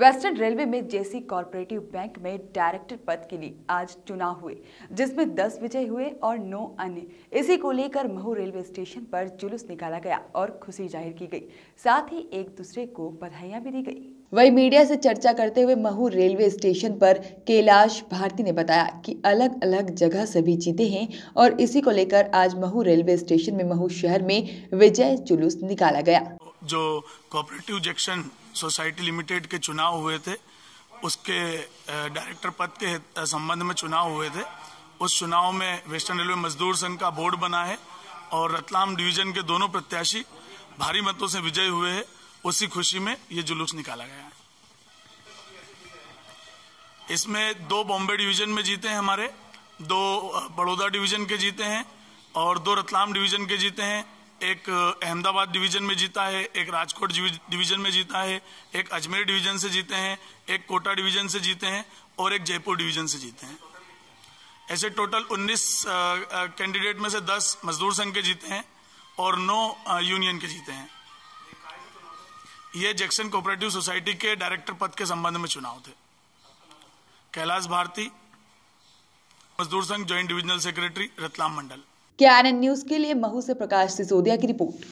western railway में JC cooperative bank में director पद के लिए आज चुनाव हुए जिसमें 10 विजय हुए और 9 अन्य इसी को लेकर महू रेलवे स्टेशन पर जुलूस निकाला गया और खुशी जाहिर की गई साथ ही एक दूसरे को बधाइयां भी दी गई वही मीडिया से चर्चा करते हुए महू रेलवे स्टेशन पर कैलाश भारती ने बताया कि अलग अलग जगह सभी जीते हैं और इसी को लेकर आज महू रेलवे स्टेशन में महू शहर में विजय जुलूस निकाला गया जो कोऑपरेटिव जेक्शन सोसाइटी लिमिटेड के चुनाव हुए थे उसके डायरेक्टर पद के संबंध में चुनाव हुए थे उस चुनाव में वेस्टर्न रेलवे मजदूर संघ का बोर्ड बना है और रतलाम डिवीजन के दोनों प्रत्याशी भारी मतों से विजयी हुए हैं उसी खुशी में ये जुलूस निकाला गया है इसमें दो बॉम्बे डिवीजन में जीते हैं हमारे दो बड़ौदा डिवीजन के जीते हैं और दो रतलाम डिवीजन के जीते हैं एक अहमदाबाद डिवीजन में जीता है एक राजकोट डिवीजन में जीता है एक अजमेर डिवीजन से जीते हैं एक कोटा डिवीजन से जीते हैं और एक जयपुर डिवीजन से जीते हैं ऐसे टोटल 19 कैंडिडेट में से 10 मजदूर संघ के जीते हैं और 9 यूनियन के जीते हैं ये जैक्सन कोऑपरेटिव सोसाइटी के डायरेक्टर पद के संबंध में चुनाव थे Kailash Bharti Mazdoor Sangh joint divisional secretary Ratlam मंडल के आर न्यूज़ के लिए महू से प्रकाश सिसोदिया की रिपोर्ट